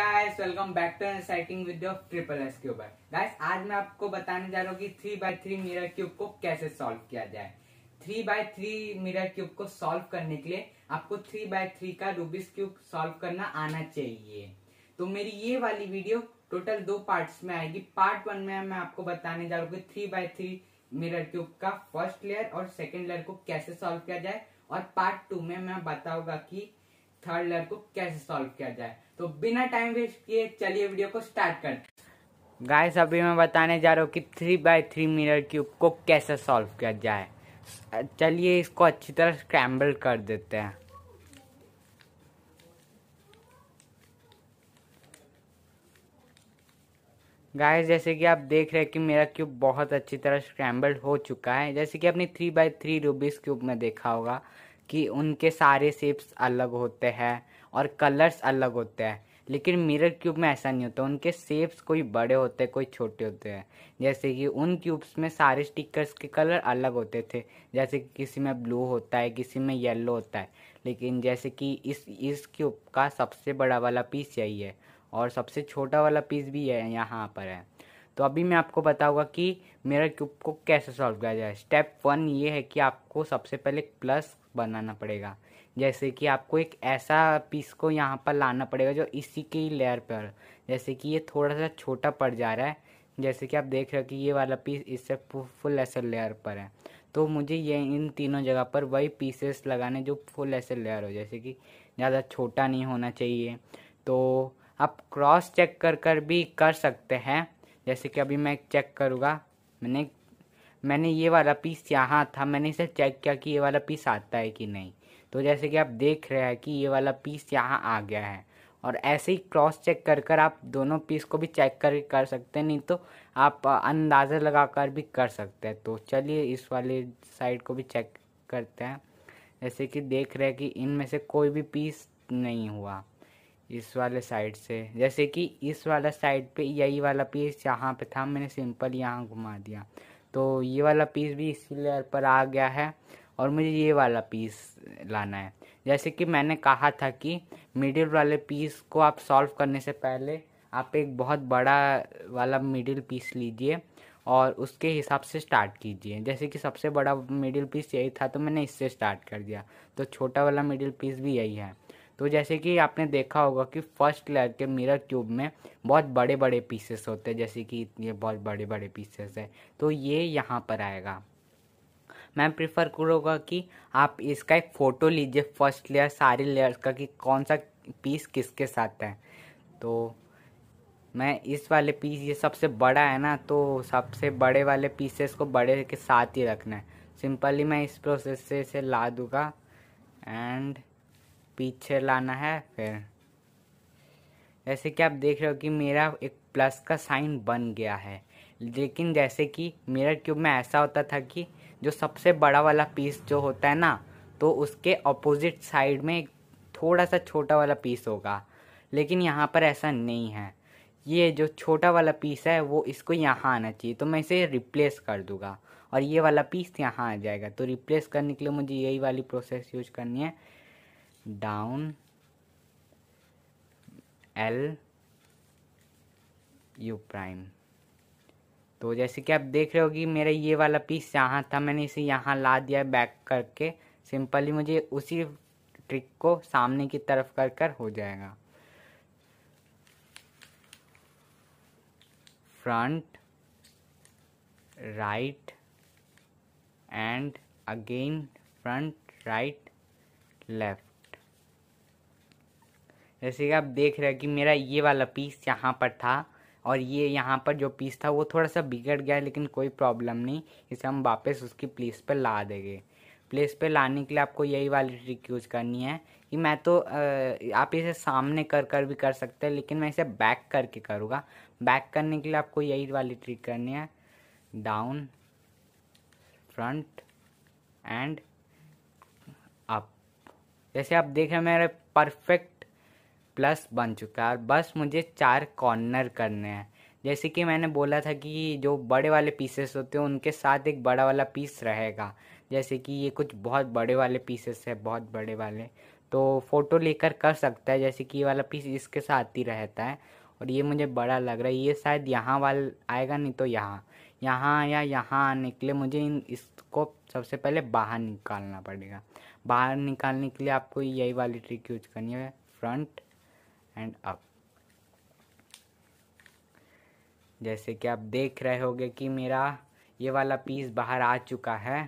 guys welcome back to exciting video triple S cube ऊपर guys आज मैं आपको बताने जा रहा हूँ कि three by three mirror cube को कैसे सॉल्व किया जाए three by three mirror cube को सॉल्व करने के लिए आपको थ्री बाय थ्री का रूबिस क्यूब सॉल्व करना आना चाहिए तो मेरी ये वाली वीडियो टोटल दो पार्ट में आएगी पार्ट वन में मैं आपको बताने जा रहा हूँ की three by three mirror cube का फर्स्ट लेयर और सेकेंड लेयर को कैसे सोल्व किया जाए और पार्ट टू में मैं बताऊंगा की थर्ड लेयर को कैसे सॉल्व किया जाए तो बिना टाइम वेस्ट किए चलिए वीडियो को स्टार्ट कर गाइस अभी मैं बताने जा रहा हूँ कि three by three mirror cube को कैसे सॉल्व किया जाए चलिए इसको अच्छी तरह स्क्रैम्बल कर देते हैं गाइस जैसे कि आप देख रहे हैं कि मेरा क्यूब बहुत अच्छी तरह स्क्रैम्बल हो चुका है जैसे कि आपने three by three Rubik's cube में देखा होगा कि उनके सारे शेप्स अलग होते हैं और कलर्स अलग होते हैं लेकिन मिरर क्यूब में ऐसा नहीं होता उनके शेप्स कोई बड़े होते हैं कोई छोटे होते हैं जैसे कि उन क्यूब्स में सारे स्टिकर्स के कलर अलग होते थे जैसे कि किसी में ब्लू होता है किसी में येलो होता है लेकिन जैसे कि इस इस क्यूब का सबसे बड़ा वाला पीस यही है और सबसे छोटा वाला पीस भी है यहाँ पर है तो अभी मैं आपको बताऊंगा कि मेरा क्यूब को कैसे सॉल्व किया जाए स्टेप वन ये है कि आपको सबसे पहले प्लस बनाना पड़ेगा जैसे कि आपको एक ऐसा पीस को यहाँ पर लाना पड़ेगा जो इसी के ही लेयर पर जैसे कि ये थोड़ा सा छोटा पड़ जा रहा है जैसे कि आप देख रहे हो कि ये वाला पीस इससे फुल ऐसे लेयर पर है तो मुझे ये इन तीनों जगह पर वही पीसेस लगाने जो फुल ऐसे लेयर हो जैसे कि ज़्यादा छोटा नहीं होना चाहिए तो आप क्रॉस चेक कर कर भी कर सकते हैं जैसे कि अभी मैं चेक करूँगा मैंने मैंने ये वाला पीस यहाँ था मैंने इसे चेक किया कि ये वाला पीस आता है कि नहीं तो जैसे कि आप देख रहे हैं कि ये वाला पीस यहाँ आ गया है और ऐसे ही क्रॉस चेक कर कर आप दोनों पीस को भी चेक कर कर सकते हैं नहीं तो आप अंदाज़ा लगा कर भी कर सकते हैं तो चलिए इस वाले साइड को भी चेक करते हैं जैसे कि देख रहे हैं कि इनमें से कोई भी पीस नहीं हुआ इस वाले साइड से जैसे कि इस वाला साइड पे यही वाला पीस यहाँ पे था मैंने सिंपल यहाँ घुमा दिया तो ये वाला पीस भी इसी लेयर पर आ गया है और मुझे ये वाला पीस लाना है जैसे कि मैंने कहा था कि मिडिल वाले पीस को आप सॉल्व करने से पहले आप एक बहुत बड़ा वाला मिडिल पीस लीजिए और उसके हिसाब से स्टार्ट कीजिए जैसे कि सबसे बड़ा मिडिल पीस यही था तो मैंने इससे स्टार्ट कर दिया तो छोटा वाला मिडिल पीस भी यही है तो जैसे कि आपने देखा होगा कि फर्स्ट लेयर के मिरर क्यूब में बहुत बड़े बड़े पीसेस होते हैं जैसे कि ये बहुत बड़े बड़े पीसेस हैं तो ये यहाँ पर आएगा मैं प्रिफर करूँगा कि आप इसका एक फ़ोटो लीजिए फर्स्ट लेयर सारे लेयर्स का कि कौन सा पीस किसके साथ है तो मैं इस वाले पीस ये सबसे बड़ा है ना तो सबसे बड़े वाले पीसेस को बड़े के साथ ही रखना है सिंपली मैं इस प्रोसेस से इसे ला दूँगा एंड पीछे लाना है फिर जैसे कि आप देख रहे हो कि मेरा एक प्लस का साइन बन गया है लेकिन जैसे कि मिरर क्यूब में ऐसा होता था कि जो सबसे बड़ा वाला पीस जो होता है ना तो उसके अपोजिट साइड में थोड़ा सा छोटा वाला पीस होगा लेकिन यहाँ पर ऐसा नहीं है ये जो छोटा वाला पीस है वो इसको यहाँ आना चाहिए तो मैं इसे रिप्लेस कर दूँगा और ये वाला पीस यहाँ आ जाएगा तो रिप्लेस करने के लिए मुझे यही वाली प्रोसेस यूज करनी है डाउन एल यू प्राइम तो जैसे कि आप देख रहे हो कि मेरा ये वाला पीस यहाँ था मैंने इसे यहाँ ला दिया बैक करके सिंपली मुझे उसी ट्रिक को सामने की तरफ कर कर हो जाएगा front right and again front right left जैसे कि आप देख रहे हैं कि मेरा ये वाला पीस यहाँ पर था और ये यहाँ पर जो पीस था वो थोड़ा सा बिगड़ गया लेकिन कोई प्रॉब्लम नहीं इसे हम वापस उसकी प्लेस पर ला देंगे प्लेस पे लाने के लिए आपको यही वाली ट्रिक यूज़ करनी है कि मैं तो आप इसे सामने कर कर भी कर सकते हैं लेकिन मैं इसे बैक करके करूँगा बैक करने के लिए आपको यही वाली ट्रिक करनी है डाउन फ्रंट एंड अप जैसे आप देख रहे हैं मेरा परफेक्ट प्लस बन चुका है और बस मुझे चार कॉर्नर करने हैं जैसे कि मैंने बोला था कि जो बड़े वाले पीसेस होते हैं उनके साथ एक बड़ा वाला पीस रहेगा जैसे कि ये कुछ बहुत बड़े वाले पीसेस है बहुत बड़े वाले तो फ़ोटो लेकर कर सकता है जैसे कि ये वाला पीस इसके साथ ही रहता है और ये मुझे बड़ा लग रहा है ये शायद यहाँ वाल आएगा नहीं तो यहाँ यहाँ या यहाँ आने के लिए मुझे इन इसको सबसे पहले बाहर निकालना पड़ेगा बाहर निकालने के लिए आपको यही वाली ट्रिक यूज करनी है फ्रंट एंड अप जैसे कि आप देख रहे होगे कि मेरा ये वाला पीस बाहर आ चुका है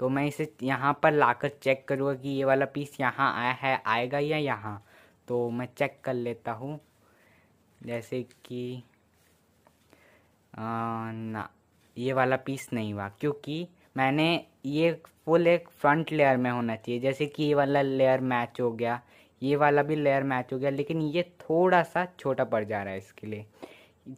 तो मैं इसे यहाँ पर लाकर चेक करूँगा कि ये वाला पीस यहाँ आया है आएगा या यहाँ तो मैं चेक कर लेता हूँ जैसे कि अं, ना ये वाला पीस नहीं हुआ क्योंकि मैंने ये फुल एक फ्रंट लेयर में होना चाहिए जैसे कि ये वाला लेयर मैच हो गया ये वाला भी लेयर मैच हो गया लेकिन ये थोड़ा सा छोटा पड़ जा रहा है इसके लिए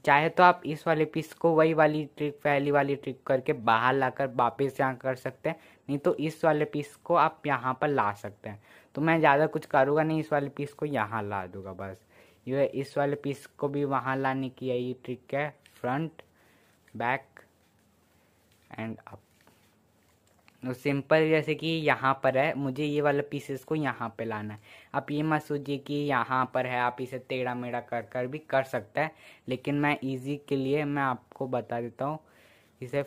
चाहे तो आप इस वाले पीस को वही वाली ट्रिक पहली वाली ट्रिक करके बाहर लाकर वापस यहाँ कर सकते हैं नहीं तो इस वाले पीस को आप यहाँ पर ला सकते हैं तो मैं ज़्यादा कुछ करूँगा नहीं इस वाले पीस को यहाँ ला दूँगा बस ये इस वाले पीस को भी वहाँ लाने की यही ट्रिक है front back and up simple जैसे कि यहाँ पर है मुझे ये वाला पीसेस को यहाँ पे लाना है आप ये मत सोचिए कि यहाँ पर है आप इसे टेढ़ा मेढ़ा कर कर भी कर सकता है लेकिन मैं इजी के लिए मैं आपको बता देता हूँ इसे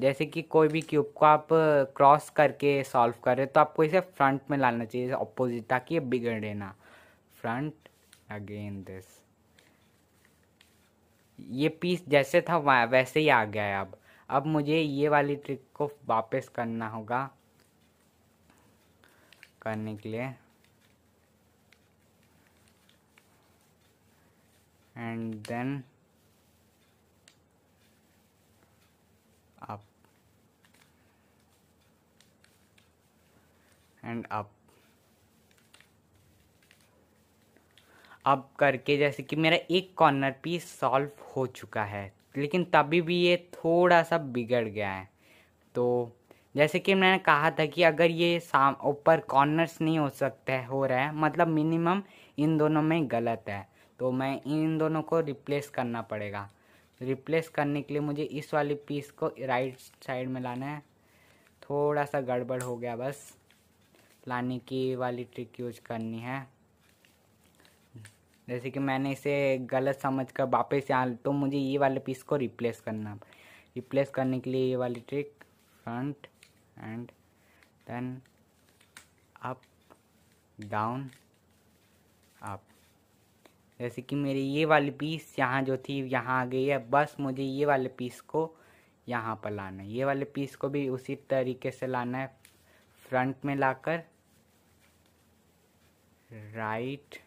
जैसे कि कोई भी क्यूब को आप क्रॉस करके सॉल्व करें तो आपको इसे फ्रंट में लाना चाहिए अपोजिट ताकि ये बिगड़े ना फ्रंट अगेन दिस ये पीस जैसे था वैसे ही आ गया है अब अब मुझे ये वाली ट्रिक को वापस करना होगा करने के लिए and then up and up अब करके जैसे कि मेरा एक कॉर्नर पीस सॉल्व हो चुका है लेकिन तभी भी ये थोड़ा सा बिगड़ गया है तो जैसे कि मैंने कहा था कि अगर ये साम ऊपर कॉर्नर्स नहीं हो सकते हो रहा है मतलब मिनिमम इन दोनों में गलत है तो मैं इन दोनों को रिप्लेस करना पड़ेगा रिप्लेस करने के लिए मुझे इस वाली पीस को राइट साइड में लाना है थोड़ा सा गड़बड़ हो गया बस लाने की वाली ट्रिक यूज करनी है जैसे कि मैंने इसे गलत समझ कर वापस यहाँ तो मुझे ये वाले पीस को रिप्लेस करना रिप्लेस करने के लिए ये वाली trick front and then up down up जैसे कि मेरी ये वाली पीस यहाँ जो थी यहाँ आ गई है बस मुझे ये वाले पीस को यहाँ पर लाना है ये वाले पीस को भी उसी तरीके से लाना है फ्रंट में लाकर राइट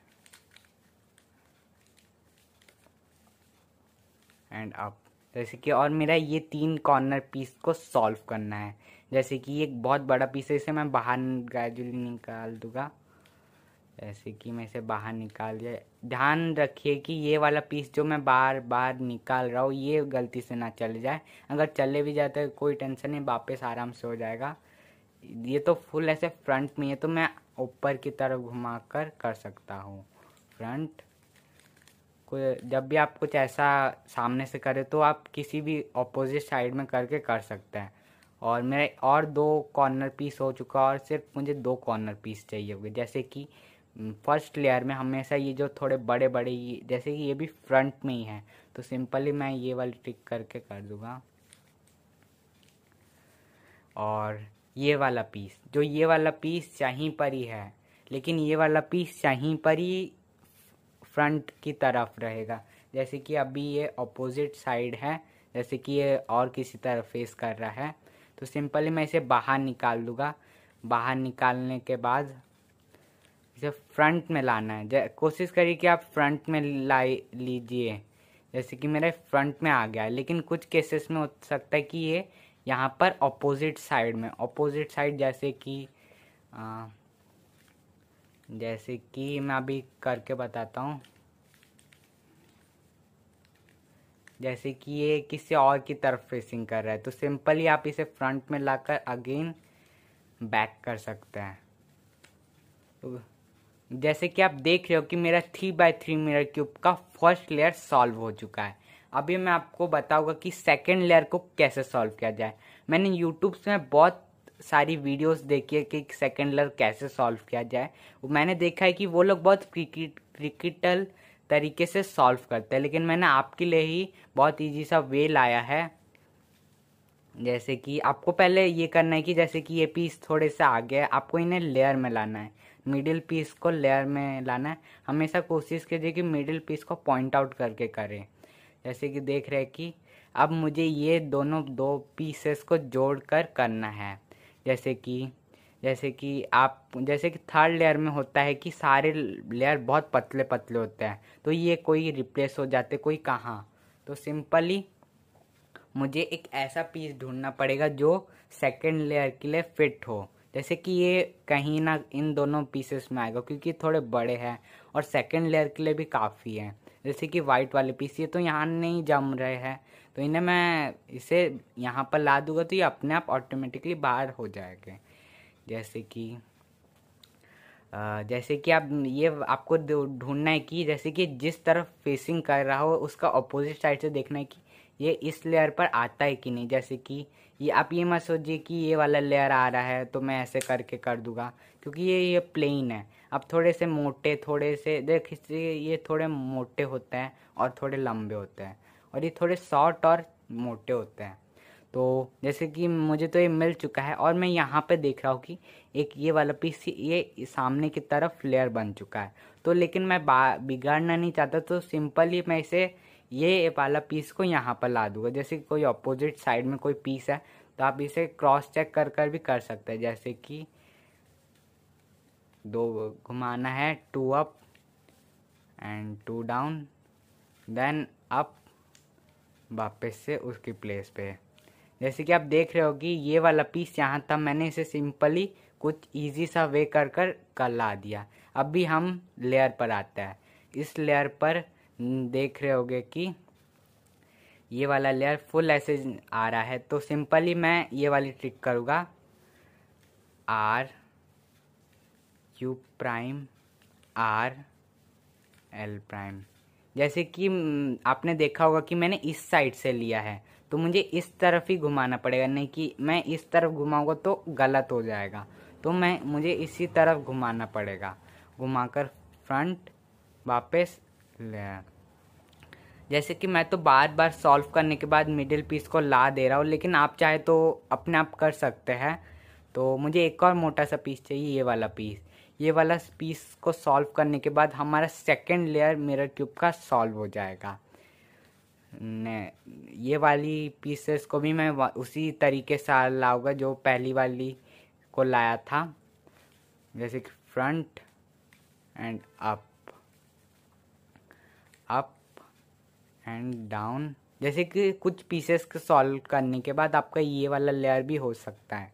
एंड अप जैसे कि और मेरा ये तीन कॉर्नर पीस को सॉल्व करना है जैसे कि एक बहुत बड़ा पीस है इसे मैं बाहर ग्रेजुअली निकाल दूंगा जैसे कि मैं इसे बाहर निकाल दिया ध्यान रखिए कि ये वाला पीस जो मैं बार बार निकाल रहा हूँ ये गलती से ना चले जाए अगर चले भी जाते है कोई टेंशन नहीं वापस आराम से हो जाएगा ये तो फुल ऐसे फ्रंट में है तो मैं ऊपर की तरफ घुमा कर कर सकता हूँ फ्रंट कोई जब भी आप कुछ ऐसा सामने से करें तो आप किसी भी अपोजिट साइड में करके कर सकते हैं और मेरे और दो कॉर्नर पीस हो चुका और सिर्फ मुझे दो कॉर्नर पीस चाहिए होंगे जैसे कि फर्स्ट लेयर में हमेशा ये जो थोड़े बड़े बड़े ये जैसे कि ये भी फ्रंट में ही है तो सिंपली मैं ये वाली ट्रिक करके कर दूँगा और ये वाला पीस जो ये वाला पीस यहीं पर ही है लेकिन ये वाला पीस यहीं पर ही फ्रंट की तरफ रहेगा जैसे कि अभी ये अपोजिट साइड है जैसे कि ये और किसी तरफ फेस कर रहा है तो सिंपली मैं इसे बाहर निकाल लूँगा बाहर निकालने के बाद इसे फ्रंट में लाना है कोशिश करिए कि आप फ्रंट में ला लीजिए जैसे कि मेरे फ्रंट में आ गया है लेकिन कुछ केसेस में हो सकता है कि ये यहाँ पर अपोजिट साइड में अपोजिट साइड जैसे कि आ, जैसे कि मैं अभी करके बताता हूँ जैसे कि ये किसी और की तरफ फेसिंग कर रहा है तो सिंपली आप इसे फ्रंट में लाकर अगेन बैक कर सकते हैं जैसे कि आप देख रहे हो कि मेरा three by three mirror cube का फर्स्ट लेयर सॉल्व हो चुका है अभी मैं आपको बताऊंगा कि सेकेंड लेयर को कैसे सॉल्व किया जाए मैंने यूट्यूब से बहुत सारी वीडियोस देखिए कि सेकेंड लर कैसे सॉल्व किया जाए मैंने देखा है कि वो लोग बहुत क्रिकेट क्रिकेटल तरीके से सॉल्व करते हैं लेकिन मैंने आपके लिए ही बहुत ईजी सा वे लाया है जैसे कि आपको पहले ये करना है कि जैसे कि ये पीस थोड़े से आगे है आपको इन्हें लेयर में लाना है मिडिल पीस को लेयर में लाना है हमेशा कोशिश कीजिए कि मिडिल पीस को पॉइंट आउट करके करें जैसे कि देख रहे हैं कि अब मुझे ये दोनों दो पीसेस को जोड़कर करना है जैसे कि जैसे कि आप जैसे कि थर्ड लेयर में होता है कि सारे लेयर बहुत पतले पतले होते हैं तो ये कोई रिप्लेस हो जाते कोई कहाँ तो सिंपली मुझे एक ऐसा पीस ढूंढना पड़ेगा जो सेकेंड लेयर के लिए फिट हो जैसे कि ये कहीं ना इन दोनों पीसेस में आएगा क्योंकि थोड़े बड़े हैं और सेकेंड लेयर के लिए भी काफ़ी है जैसे कि वाइट वाले पीस ये तो यहाँ नहीं जम रहे हैं तो इन्हें मैं इसे यहाँ पर ला दूंगा तो ये अपने आप ऑटोमेटिकली बाहर हो जाएंगे जैसे कि जैसे कि आप ये आपको ढूंढना है कि जैसे कि जिस तरफ फेसिंग कर रहा हो उसका अपोजिट साइड से देखना है कि ये इस लेयर पर आता है कि नहीं जैसे कि ये आप ये मत सोचिए कि ये वाला लेयर आ रहा है तो मैं ऐसे करके कर दूंगा क्योंकि ये ये प्लेन है अब थोड़े से मोटे थोड़े से देख ये थोड़े मोटे होते हैं और थोड़े लंबे होते हैं और ये थोड़े शॉर्ट और मोटे होते हैं तो जैसे कि मुझे तो ये मिल चुका है और मैं यहाँ पे देख रहा हूँ कि एक ये वाला पीस ये सामने की तरफ लेयर बन चुका है तो लेकिन मैं बिगाड़ना नहीं चाहता तो सिंपली मैं इसे ये वाला पीस को यहाँ पर ला दूँगा जैसे कोई अपोजिट साइड में कोई पीस है तो आप इसे क्रॉस चेक कर कर भी कर सकते हैं जैसे कि दो घुमाना है two up and two down then up वापस से उसकी प्लेस पे जैसे कि आप देख रहे हो कि ये वाला पीस यहाँ था मैंने इसे सिंपली कुछ इजी सा वे कर कर कर ला दिया अभी हम लेयर पर आते हैं इस लेयर पर देख रहे होगे कि ये वाला लेयर फुल ऐसे आ रहा है तो सिंपली मैं ये वाली ट्रिक करूँगा R Q prime R L prime जैसे कि आपने देखा होगा कि मैंने इस साइड से लिया है तो मुझे इस तरफ ही घुमाना पड़ेगा नहीं कि मैं इस तरफ घुमाऊंगा तो गलत हो जाएगा तो मैं मुझे इसी तरफ घुमाना पड़ेगा घुमाकर फ्रंट वापस ले जैसे कि मैं तो बार बार सॉल्व करने के बाद मिडिल पीस को ला दे रहा हूँ लेकिन आप चाहे तो अपने आप कर सकते हैं तो मुझे एक और मोटा सा पीस चाहिए ये वाला पीस ये वाला पीस को सॉल्व करने के बाद हमारा सेकेंड लेयर मिरर ट्यूब का सॉल्व हो जाएगा ये वाली पीसेस को भी मैं उसी तरीके से लाऊंगा जो पहली वाली को लाया था जैसे कि front and up up and down जैसे कि कुछ पीसेस को सॉल्व करने के बाद आपका ये वाला लेयर भी हो सकता है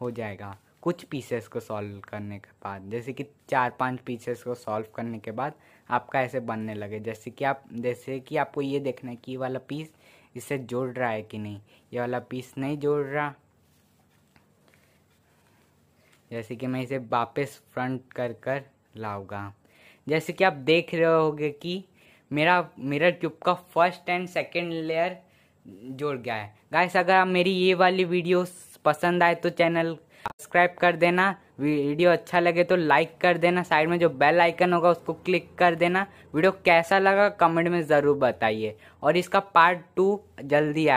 हो जाएगा कुछ पीसेस को सॉल्व करने के बाद जैसे कि चार पांच पीसेस को सॉल्व करने के बाद आपका ऐसे बनने लगे जैसे कि आप जैसे कि आपको ये देखना है कि ये वाला पीस इससे जोड़ रहा है कि नहीं ये वाला पीस नहीं जोड़ रहा जैसे कि मैं इसे वापस फ्रंट कर कर लाऊंगा जैसे कि आप देख रहे होगे कि मेरा मिरर ट्यूब का फर्स्ट एंड सेकेंड लेयर जोड़ गया है गाइस अगर आप मेरी ये वाली वीडियो पसंद आए तो चैनल सब्सक्राइब कर देना वीडियो अच्छा लगे तो लाइक कर देना साइड में जो बेल आइकन होगा उसको क्लिक कर देना वीडियो कैसा लगा कमेंट में ज़रूर बताइए और इसका पार्ट टू जल्दी आ